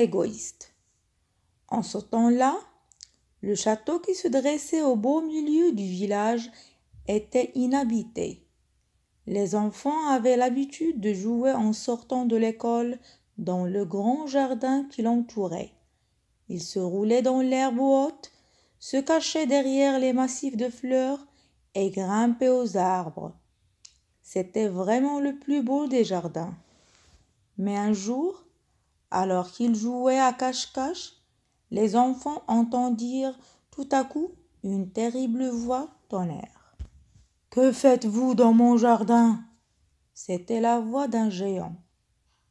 égoïste. En ce temps-là, le château qui se dressait au beau milieu du village était inhabité. Les enfants avaient l'habitude de jouer en sortant de l'école dans le grand jardin qui l'entourait. Ils se roulaient dans l'herbe haute, se cachaient derrière les massifs de fleurs et grimpaient aux arbres. C'était vraiment le plus beau des jardins. Mais un jour, alors qu'ils jouaient à cache-cache, les enfants entendirent tout à coup une terrible voix tonnerre. Que faites-vous dans mon jardin C'était la voix d'un géant.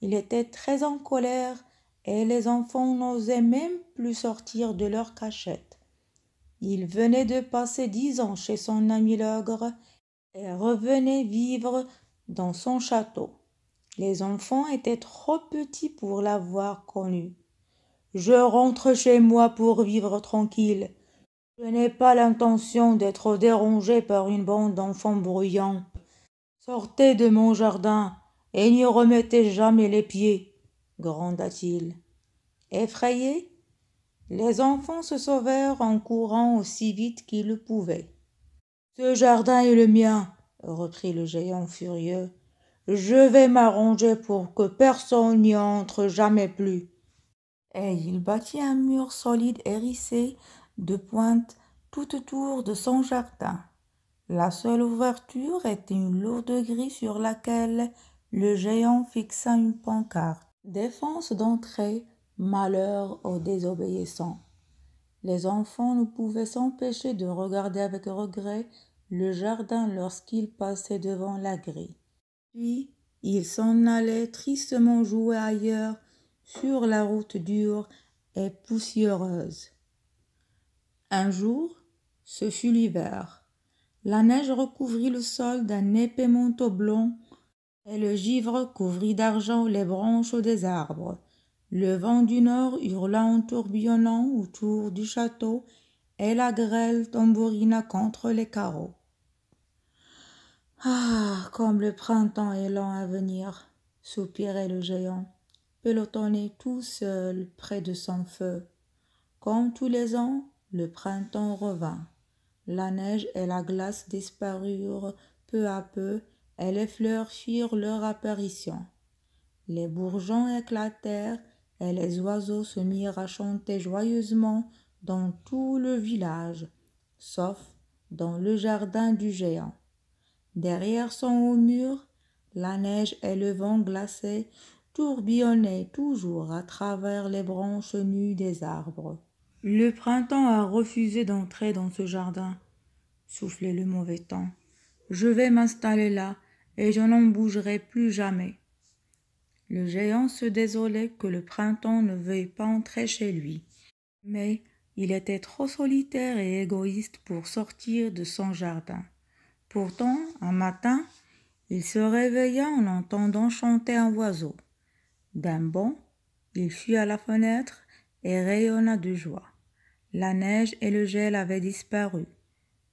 Il était très en colère et les enfants n'osaient même plus sortir de leur cachette. Il venait de passer dix ans chez son ami l'ogre et revenait vivre dans son château. Les enfants étaient trop petits pour l'avoir connu. Je rentre chez moi pour vivre tranquille. Je n'ai pas l'intention d'être dérangé par une bande d'enfants bruyants. Sortez de mon jardin et n'y remettez jamais les pieds, gronda-t-il. Effrayés, les enfants se sauvèrent en courant aussi vite qu'ils le pouvaient. Ce jardin est le mien, reprit le géant furieux. Je vais m'arranger pour que personne n'y entre jamais plus. Et il bâtit un mur solide hérissé de pointes tout autour de son jardin. La seule ouverture était une lourde grille sur laquelle le géant fixa une pancarte. Défense d'entrée, malheur aux désobéissants. Les enfants ne pouvaient s'empêcher de regarder avec regret le jardin lorsqu'ils passaient devant la grille. Puis il s'en allait tristement jouer ailleurs sur la route dure et poussiéreuse. Un jour, ce fut l'hiver. La neige recouvrit le sol d'un épais manteau blanc et le givre couvrit d'argent les branches des arbres. Le vent du nord hurla en tourbillonnant autour du château et la grêle tambourina contre les carreaux. Ah, comme le printemps est lent à venir, soupirait le géant, pelotonné tout seul près de son feu. Comme tous les ans, le printemps revint. La neige et la glace disparurent peu à peu et les fleurs firent leur apparition. Les bourgeons éclatèrent et les oiseaux se mirent à chanter joyeusement dans tout le village, sauf dans le jardin du géant. Derrière son haut mur, la neige et le vent glacé tourbillonnaient toujours à travers les branches nues des arbres. Le printemps a refusé d'entrer dans ce jardin, soufflait le mauvais temps. Je vais m'installer là, et je n'en bougerai plus jamais. Le géant se désolait que le printemps ne veuille pas entrer chez lui, mais il était trop solitaire et égoïste pour sortir de son jardin. Pourtant, un matin, il se réveilla en entendant chanter un oiseau. D'un bond, il fut à la fenêtre et rayonna de joie. La neige et le gel avaient disparu.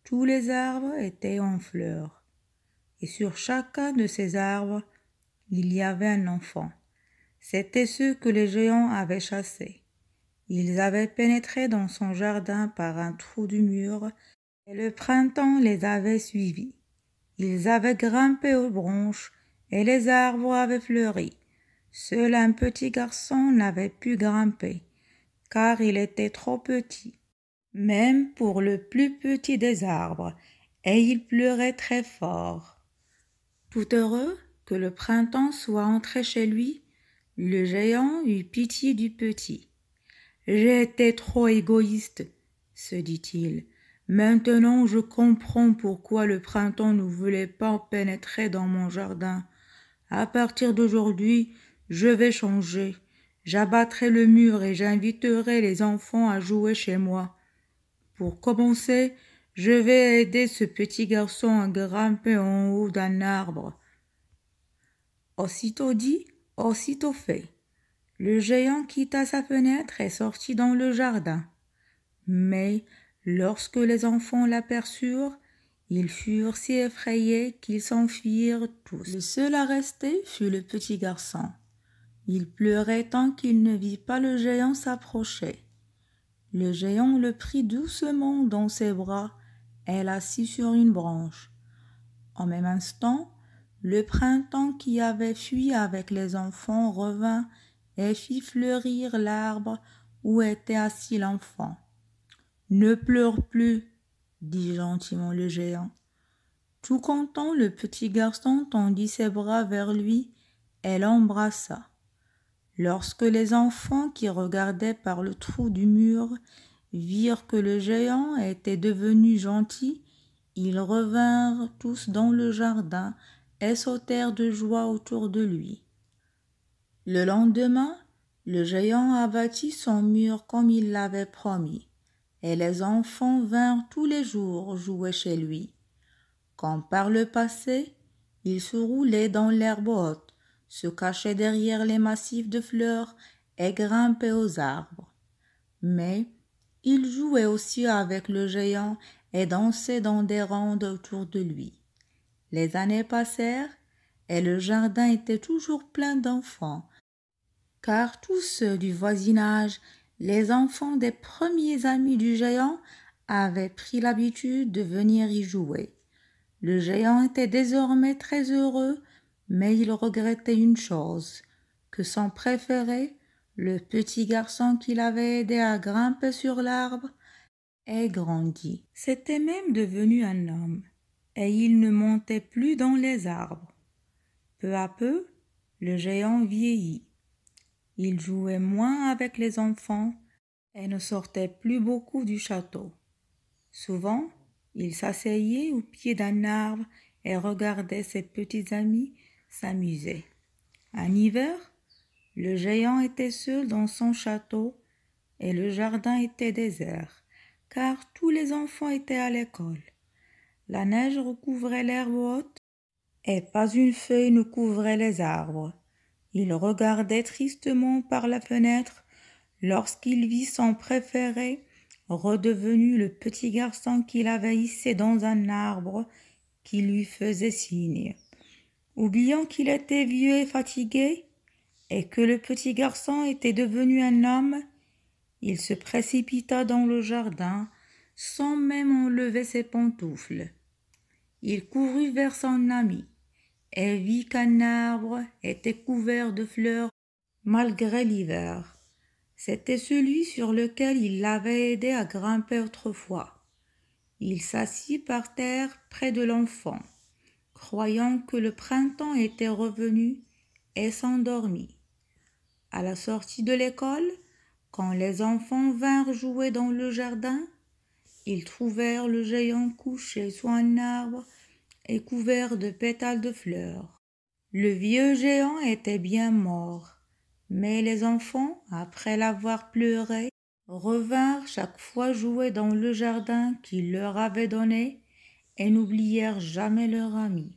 Tous les arbres étaient en fleurs. Et sur chacun de ces arbres, il y avait un enfant. C'était ceux que les géants avaient chassés. Ils avaient pénétré dans son jardin par un trou du mur et le printemps les avait suivis. Ils avaient grimpé aux branches, et les arbres avaient fleuri. Seul un petit garçon n'avait pu grimper, car il était trop petit, même pour le plus petit des arbres, et il pleurait très fort. Tout heureux que le printemps soit entré chez lui, le géant eut pitié du petit. J'étais trop égoïste, se dit-il. Maintenant je comprends pourquoi le printemps ne voulait pas pénétrer dans mon jardin. À partir d'aujourd'hui, je vais changer. J'abattrai le mur et j'inviterai les enfants à jouer chez moi. Pour commencer, je vais aider ce petit garçon à grimper en haut d'un arbre. Aussitôt dit, aussitôt fait. Le géant quitta sa fenêtre et sortit dans le jardin. Mais Lorsque les enfants l'aperçurent, ils furent si effrayés qu'ils s'enfuirent tous. Le seul à rester fut le petit garçon. Il pleurait tant qu'il ne vit pas le géant s'approcher. Le géant le prit doucement dans ses bras et l'assit sur une branche. En même instant, le printemps qui avait fui avec les enfants revint et fit fleurir l'arbre où était assis l'enfant. Ne pleure plus, dit gentiment le géant. Tout content, le petit garçon tendit ses bras vers lui et l'embrassa. Lorsque les enfants qui regardaient par le trou du mur virent que le géant était devenu gentil, ils revinrent tous dans le jardin et sautèrent de joie autour de lui. Le lendemain, le géant abattit son mur comme il l'avait promis et les enfants vinrent tous les jours jouer chez lui. Comme par le passé, il se roulait dans l'herbe haute, se cachait derrière les massifs de fleurs et grimpait aux arbres. Mais il jouait aussi avec le géant et dansait dans des rondes autour de lui. Les années passèrent et le jardin était toujours plein d'enfants, car tous ceux du voisinage les enfants des premiers amis du géant avaient pris l'habitude de venir y jouer. Le géant était désormais très heureux, mais il regrettait une chose, que son préféré, le petit garçon qu'il avait aidé à grimper sur l'arbre, ait grandi. C'était même devenu un homme, et il ne montait plus dans les arbres. Peu à peu, le géant vieillit. Il jouait moins avec les enfants et ne sortait plus beaucoup du château. Souvent, il s'asseyait au pied d'un arbre et regardait ses petits amis s'amuser. En hiver, le géant était seul dans son château et le jardin était désert, car tous les enfants étaient à l'école. La neige recouvrait l'herbe haute et pas une feuille ne couvrait les arbres. Il regardait tristement par la fenêtre lorsqu'il vit son préféré redevenu le petit garçon qu'il avait hissé dans un arbre qui lui faisait signe. Oubliant qu'il était vieux et fatigué, et que le petit garçon était devenu un homme, il se précipita dans le jardin sans même enlever ses pantoufles. Il courut vers son ami. Et vit qu'un arbre était couvert de fleurs malgré l'hiver. C'était celui sur lequel il l'avait aidé à grimper autrefois. Il s'assit par terre près de l'enfant, croyant que le printemps était revenu, et s'endormit. À la sortie de l'école, quand les enfants vinrent jouer dans le jardin, ils trouvèrent le géant couché sous un arbre et couvert de pétales de fleurs. Le vieux géant était bien mort, mais les enfants, après l'avoir pleuré, revinrent chaque fois jouer dans le jardin qu'il leur avait donné et n'oublièrent jamais leur ami.